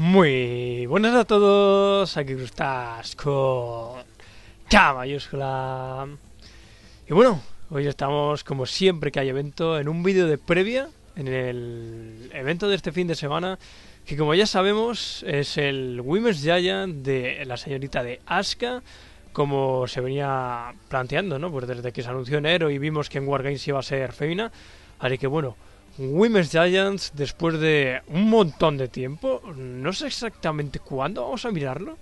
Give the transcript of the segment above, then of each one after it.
Muy buenas a todos, aquí estás con mayúscula. Y bueno, hoy estamos como siempre que hay evento en un vídeo de previa en el evento de este fin de semana que como ya sabemos es el Women's Giant de la señorita de Aska como se venía planteando, ¿no? Pues desde que se anunció enero y vimos que en Wargames iba a ser feina, así que bueno, Women's Giants después de un montón de tiempo. No sé exactamente cuándo, vamos a mirarlo.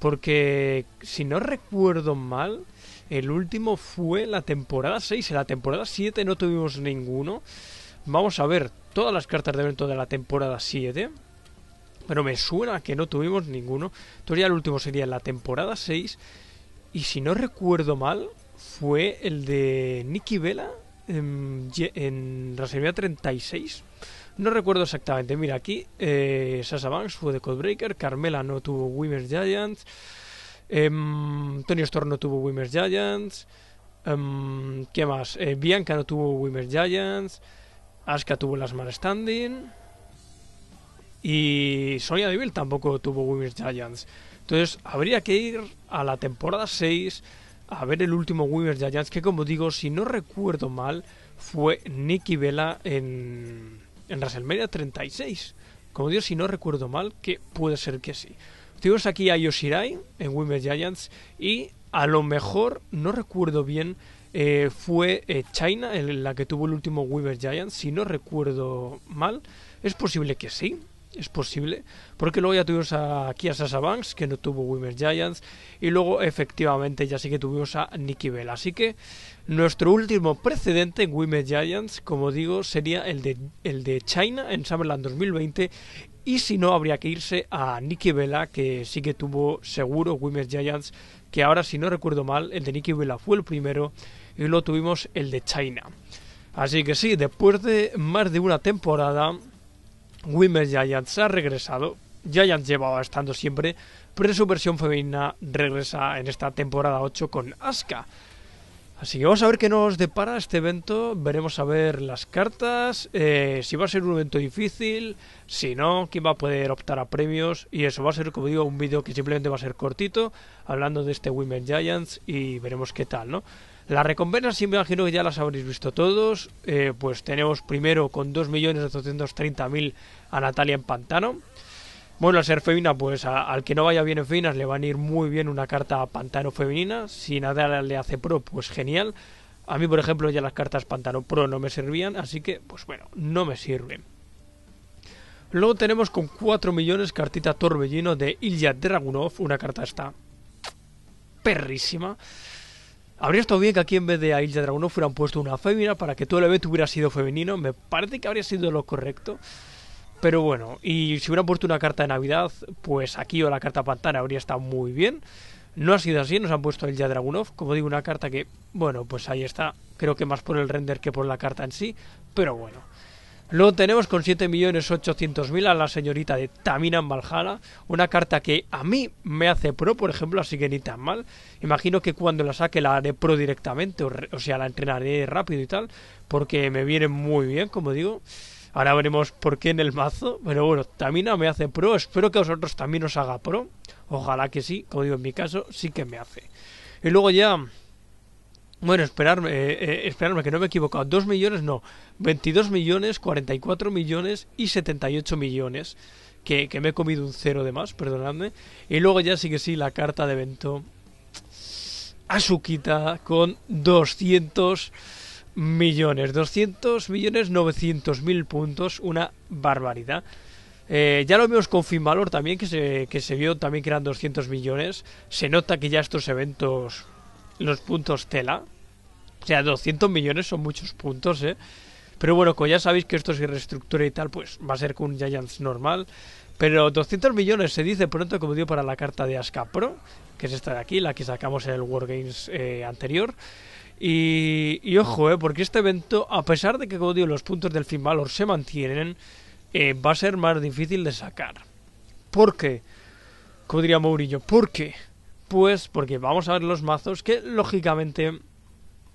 Porque si no recuerdo mal, el último fue la temporada 6. En la temporada 7 no tuvimos ninguno. Vamos a ver todas las cartas de evento de la temporada 7. Pero me suena que no tuvimos ninguno. Entonces el último sería la temporada 6. Y si no recuerdo mal, fue el de Nicky Vela en, em, en la 36. No recuerdo exactamente. Mira, aquí eh, Sasha Banks fue de Codebreaker. Carmela no tuvo Women's Giants. Em, Tony Storm no tuvo Women's Giants. Em, ¿Qué más? Eh, Bianca no tuvo Women's Giants. Aska tuvo las Man Standing. Y Sonia Deville tampoco tuvo Women's Giants. Entonces, habría que ir a la temporada 6 a ver el último Weaver Giants, que como digo, si no recuerdo mal, fue Nicky Vela en, en WrestleMania 36. Como digo, si no recuerdo mal, que puede ser que sí. Tuvimos aquí a Yoshirai en Weaver Giants y a lo mejor, no recuerdo bien, eh, fue eh, China en la que tuvo el último Weaver Giants, si no recuerdo mal. Es posible que sí, es posible, porque luego ya tuvimos a Kia Sasha Banks, que no tuvo Wimmer Giants, y luego efectivamente ya sí que tuvimos a Nikki Bella. Así que nuestro último precedente en Wimmer Giants, como digo, sería el de, el de China en Summerland 2020, y si no, habría que irse a Nicky Bella, que sí que tuvo seguro Women's Giants, que ahora, si no recuerdo mal, el de Nicky Bella fue el primero, y luego tuvimos el de China. Así que sí, después de más de una temporada, Women Giants ha regresado. Giants llevaba estando siempre, pero su versión femenina regresa en esta temporada 8 con Asuka. Así que vamos a ver qué nos depara este evento, veremos a ver las cartas, eh, si va a ser un evento difícil, si no, quién va a poder optar a premios y eso va a ser, como digo, un vídeo que simplemente va a ser cortito, hablando de este Women Giants y veremos qué tal, ¿no? Las recompensas, imagino que ya las habréis visto todos. Eh, pues tenemos primero con 2.830.000 a Natalia en Pantano. Bueno, al ser femina, pues al que no vaya bien en finas le van a ir muy bien una carta Pantano femenina. Si Natalia le hace pro, pues genial. A mí, por ejemplo, ya las cartas Pantano Pro no me servían, así que, pues bueno, no me sirven. Luego tenemos con 4 millones cartita Torbellino de Ilya Dragunov, una carta está perrísima. Habría estado bien que aquí en vez de a Ilja Dragunov hubieran puesto una fémina para que todo el evento hubiera sido femenino. Me parece que habría sido lo correcto. Pero bueno, y si hubieran puesto una carta de Navidad, pues aquí o la carta Pantana habría estado muy bien. No ha sido así, nos han puesto el Dragunov, como digo, una carta que, bueno, pues ahí está. Creo que más por el render que por la carta en sí, pero bueno. Luego tenemos con 7.800.000 a la señorita de Tamina en una carta que a mí me hace pro, por ejemplo, así que ni tan mal. Imagino que cuando la saque la haré pro directamente, o, o sea, la entrenaré rápido y tal, porque me viene muy bien, como digo. Ahora veremos por qué en el mazo, pero bueno, Tamina me hace pro, espero que a vosotros también os haga pro. Ojalá que sí, como digo en mi caso, sí que me hace. Y luego ya bueno, esperarme, eh, eh, esperarme que no me he equivocado. 2 millones, no. 22 millones, 44 millones y 78 millones. Que, me he comido un cero de más, perdonadme. Y luego ya sí que sí, la carta de evento. Azuquita con 200 millones. 200 millones 900 mil puntos. Una barbaridad. Eh, ya lo vimos con Finvalor también, que se, que se vio también que eran 200 millones. Se nota que ya estos eventos los puntos tela. O sea, 200 millones son muchos puntos, ¿eh? Pero bueno, como ya sabéis que esto se reestructura y tal, pues va a ser con un Giants normal. Pero 200 millones se dice pronto, como digo, para la carta de ASCAPRO... que es esta de aquí, la que sacamos en el Wargames eh, anterior. Y, y ojo, eh, porque este evento, a pesar de que, como digo, los puntos del Fin Valor se mantienen, eh, va a ser más difícil de sacar. ¿Por qué? Como diría Mourinho, ¿por qué? Pues porque vamos a ver los mazos que lógicamente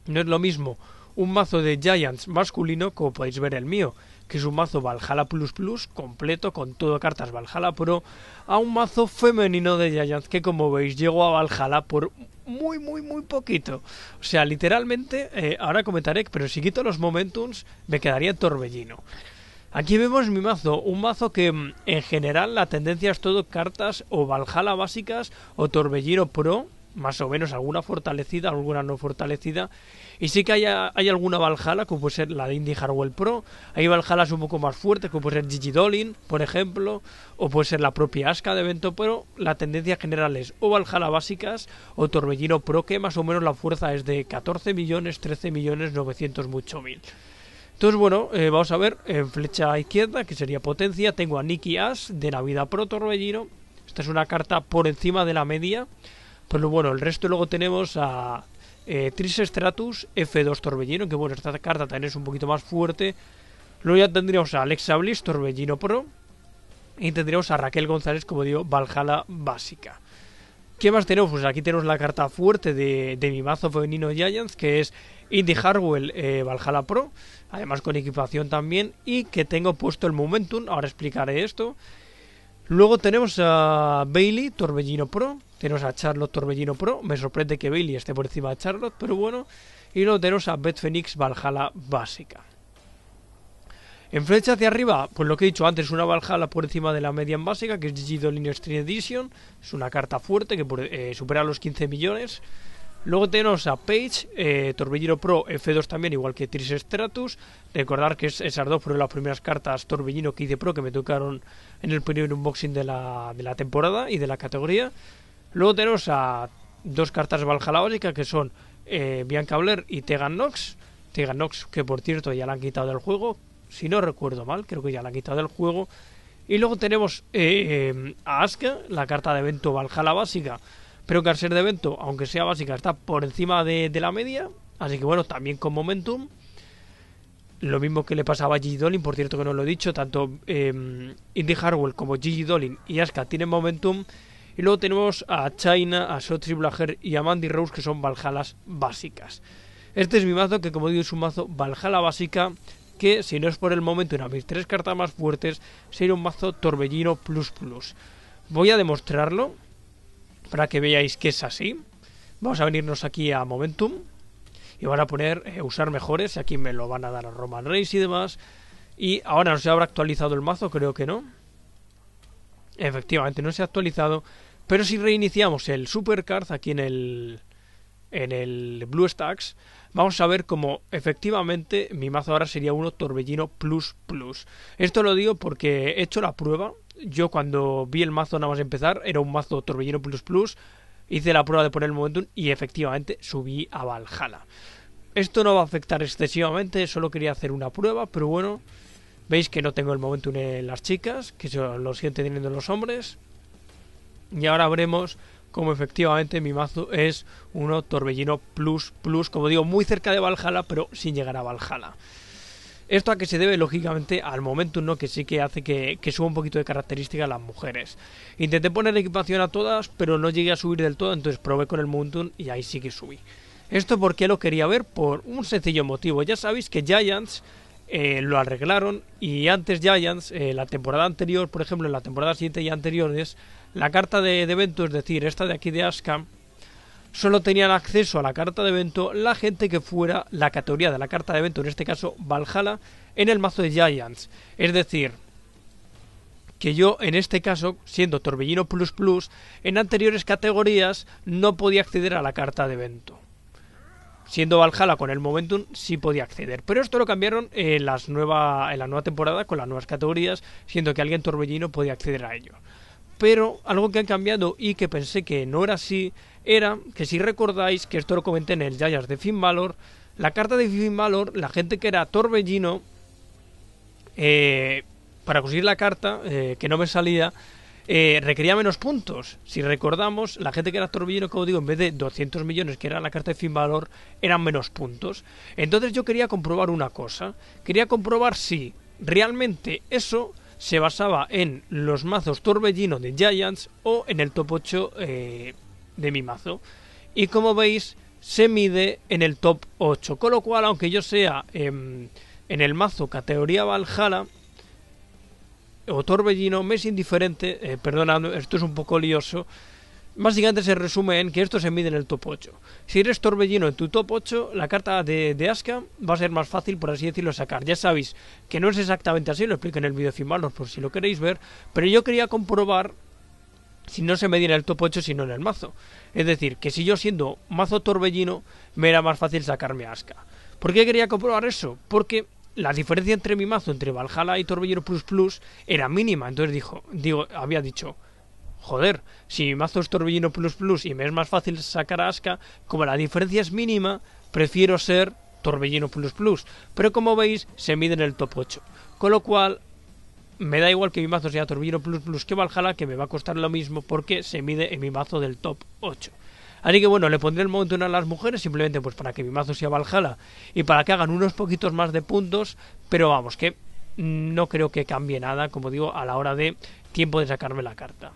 no es lo mismo un mazo de Giants masculino como podéis ver el mío, que es un mazo Valhalla Plus Plus completo con todo cartas Valhalla Pro, a un mazo femenino de Giants que como veis llegó a Valhalla por muy muy muy poquito. O sea, literalmente, eh, ahora comentaré, pero si quito los momentums me quedaría torbellino. Aquí vemos mi mazo, un mazo que mm, en general la tendencia es todo cartas o Valhalla básicas o Torbellino Pro, más o menos alguna fortalecida, alguna no fortalecida. Y sí que hay, hay alguna Valhalla, como puede ser la de Indie Hardwell Pro. Hay Valhallas un poco más fuertes, como puede ser Gigi Dolin, por ejemplo, o puede ser la propia Aska de evento, pero la tendencia general es o Valhalla básicas o Torbellino Pro, que más o menos la fuerza es de 14 millones, 13 millones, mucho mil. Entonces, bueno, eh, vamos a ver, en eh, flecha izquierda, que sería potencia, tengo a Nicky Ash de Navidad Pro Torbellino. Esta es una carta por encima de la media. Pero bueno, el resto luego tenemos a eh, Tris Stratus, F2 Torbellino, que bueno, esta carta también es un poquito más fuerte. Luego ya tendríamos a Alexa Bliss, Torbellino Pro. Y tendríamos a Raquel González, como digo, Valhalla Básica. ¿Qué más tenemos? Pues aquí tenemos la carta fuerte de, de mi mazo femenino Giants, que es Indy Hardwell eh, Valhalla Pro, además con equipación también, y que tengo puesto el Momentum, ahora explicaré esto. Luego tenemos a Bailey Torbellino Pro, tenemos a Charlotte Torbellino Pro, me sorprende que Bailey esté por encima de Charlotte, pero bueno, y luego tenemos a Beth Phoenix Valhalla Básica. En flecha hacia arriba, pues lo que he dicho antes, una Valhalla por encima de la media en básica, que es GG Dolin Edition. Es una carta fuerte que eh, supera los 15 millones. Luego tenemos a Page, eh, Torbellino Pro, F2 también, igual que Tris Stratus. Recordar que esas dos fueron las primeras cartas Torbellino que hice Pro que me tocaron en el primer unboxing de la, de la temporada y de la categoría. Luego tenemos a dos cartas Valhalla básica que son eh, Bianca Blair y Tegan Nox. Tegan Nox, que por cierto ya la han quitado del juego, si no recuerdo mal, creo que ya la ha quitado del juego. Y luego tenemos eh, eh, a Aska, la carta de evento Valhalla básica, pero que ser de evento, aunque sea básica, está por encima de, la media, así que bueno, también con momentum. Lo mismo que le pasaba a Gigi Dolin, por cierto que no lo he dicho, tanto Indie em, Indy Harwell como Gigi Dolin y Aska tienen momentum. Y luego tenemos a China, a Sotri Blager y a Mandy Rose, que son Valhalas básicas. Este es mi mazo, que como digo es un mazo Valhalla básica, que, si no es por el momento una de mis tres cartas más fuertes, sería un mazo Torbellino Plus Plus. Voy a demostrarlo para que veáis que es así. Vamos a venirnos aquí a Momentum y van a poner eh, usar mejores. Aquí me lo van a dar a Roman Reigns y demás. Y ahora no se habrá actualizado el mazo, creo que no. Efectivamente, no se ha actualizado. Pero si reiniciamos el Supercard aquí en el, en el Blue BlueStacks, vamos a ver cómo efectivamente mi mazo ahora sería uno Torbellino Plus Plus. Esto lo digo porque he hecho la prueba. Yo cuando vi el mazo nada más empezar, era un mazo Torbellino Plus Plus. Hice la prueba de poner el momentum y efectivamente subí a Valhalla. Esto no va a afectar excesivamente, solo quería hacer una prueba, pero bueno, veis que no tengo el momentum en las chicas, que lo siguen teniendo los hombres. Y ahora veremos como efectivamente mi mazo es uno Torbellino Plus Plus, como digo, muy cerca de Valhalla, pero sin llegar a Valhalla. Esto a que se debe, lógicamente, al momentum, Que sí que hace que, suba un poquito de característica a las mujeres. Intenté poner equipación a todas, pero no llegué a subir del todo, entonces probé con el momentum y ahí sí que subí. Esto porque lo quería ver por un sencillo motivo. Ya sabéis que Giants eh, lo arreglaron y antes Giants, eh, la temporada anterior, por ejemplo, en la temporada siguiente y anteriores, la carta de, evento, es decir, esta de aquí de Ascam, solo tenían acceso a la carta de evento la gente que fuera la categoría de la carta de evento, en este caso Valhalla, en el mazo de Giants. Es decir, que yo en este caso, siendo Torbellino Plus Plus, en anteriores categorías no podía acceder a la carta de evento. Siendo Valhalla con el Momentum sí podía acceder. Pero esto lo cambiaron en, las nueva, en la nueva temporada con las nuevas categorías, siendo que alguien Torbellino podía acceder a ello pero algo que ha cambiado y que pensé que no era así era que si recordáis, que esto lo comenté en el Giants de Finvalor... la carta de Finvalor, la gente que era torbellino, eh, para conseguir la carta, eh, que no me salía, eh, requería menos puntos. Si recordamos, la gente que era torbellino, como digo, en vez de 200 millones, que era la carta de fin valor, eran menos puntos. Entonces yo quería comprobar una cosa. Quería comprobar si realmente eso se basaba en los mazos Torbellino de Giants o en el top 8 eh, de mi mazo. Y como veis, se mide en el top 8. Con lo cual, aunque yo sea em, en el mazo categoría Valhalla o Torbellino, me es indiferente. Eh, esto es un poco lioso básicamente se resume en que esto se mide en el top 8. Si eres torbellino en tu top 8, la carta de, de Aska va a ser más fácil, por así decirlo, sacar. Ya sabéis que no es exactamente así, lo explico en el vídeo final, por si lo queréis ver, pero yo quería comprobar si no se medía en el top 8, sino en el mazo. Es decir, que si yo siendo mazo torbellino, me era más fácil sacarme a Aska. ¿Por qué quería comprobar eso? Porque la diferencia entre mi mazo, entre Valhalla y Torbellino Plus Plus, era mínima. Entonces dijo, digo, había dicho, Joder, si mi mazo es Torbellino Plus Plus y me es más fácil sacar a como la diferencia es mínima, prefiero ser Torbellino Plus Plus. Pero como veis, se mide en el top 8. Con lo cual, me da igual que mi mazo sea Torbellino Plus Plus que Valhalla, que me va a costar lo mismo porque se mide en mi mazo del top 8. Así que bueno, le pondré el montón a las mujeres simplemente pues para que mi mazo sea Valhalla y para que hagan unos poquitos más de puntos, pero vamos, que no creo que cambie nada, como digo, a la hora de tiempo de sacarme la carta.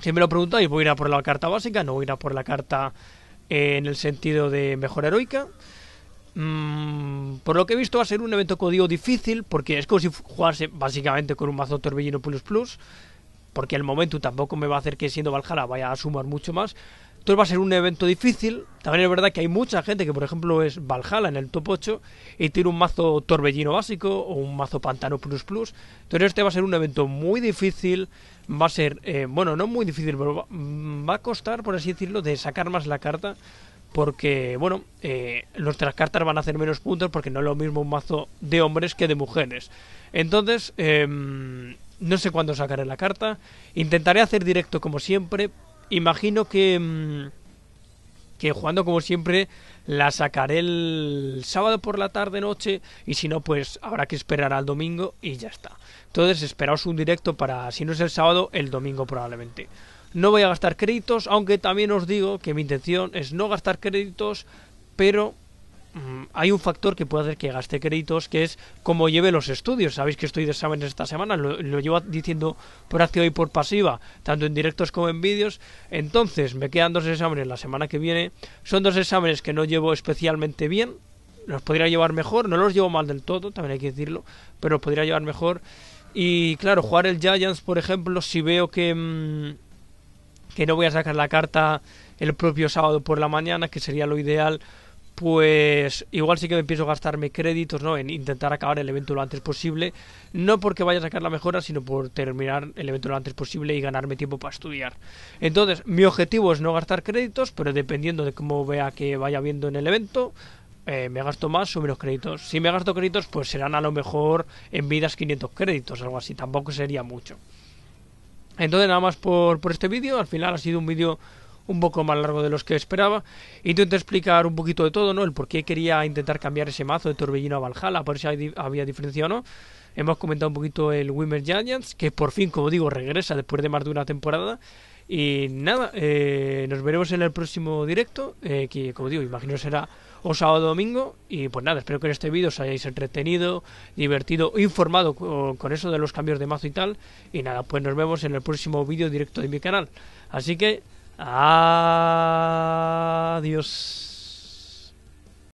Si me lo preguntáis, voy a ir a por la carta básica, no voy a ir a por la carta eh, en el sentido de mejor heroica. Mm, por lo que he visto va a ser un evento código difícil porque es como si jugase básicamente con un mazo Torbellino Plus Plus porque al momento tampoco me va a hacer que siendo Valhalla vaya a sumar mucho más va a ser un evento difícil. También es verdad que hay mucha gente que, por ejemplo, es Valhalla en el top 8 y tiene un mazo Torbellino básico o un mazo Pantano Plus Plus. Entonces este va a ser un evento muy difícil. Va a ser, eh, bueno, no muy difícil, pero mm, va, a costar, por así decirlo, de sacar más la carta. Porque, bueno, nuestras eh, cartas van a hacer menos puntos porque no es lo mismo un mazo de hombres que de mujeres. Entonces, em, no sé cuándo sacaré la carta. Intentaré hacer directo como siempre, Imagino que, mm, que jugando como siempre la sacaré el sábado por la tarde noche y si no pues habrá que esperar al domingo y ya está. Entonces esperaos un directo para si no es el sábado el domingo probablemente. No voy a gastar créditos, aunque también os digo que mi intención es no gastar créditos, pero Mm, hay un factor que puede hacer que gaste créditos, que es cómo lleve los estudios. Sabéis que estoy de exámenes esta semana, lo, llevo diciendo por activa y por pasiva, tanto en directos como en vídeos. Entonces, me quedan dos exámenes la semana que viene. Son dos exámenes que no llevo especialmente bien. Los podría llevar mejor, no los llevo mal del todo, también hay que decirlo, pero los podría llevar mejor. Y claro, jugar el Giants, por ejemplo, si veo que, mm, que no voy a sacar la carta el propio sábado por la mañana, que sería lo ideal, pues igual sí que empiezo a gastarme créditos ¿no? en intentar acabar el evento lo antes posible, no porque vaya a sacar la mejora, sino por terminar el evento lo antes posible y ganarme tiempo para estudiar. Entonces, mi objetivo es no gastar créditos, pero dependiendo de cómo vea que vaya viendo en el evento, eh, me gasto más o menos créditos. Si me gasto créditos, pues serán a lo mejor en vidas 500 créditos, algo así, tampoco sería mucho. Entonces nada más por, por este vídeo, al final ha sido un vídeo un poco más largo de los que esperaba. Intento explicar un poquito de todo, ¿no? El por qué quería intentar cambiar ese mazo de Torbellino a Valhalla, por si había diferencia o no. Hemos comentado un poquito el Women's Giants, que por fin, como digo, regresa después de más de una temporada. Y nada, eh, nos veremos en el próximo directo, eh, que como digo, imagino será o sábado o domingo. Y pues nada, espero que en este vídeo os hayáis entretenido, divertido, informado con eso de los cambios de mazo y tal. Y nada, pues nos vemos en el próximo vídeo directo de mi canal. Así que Adiós.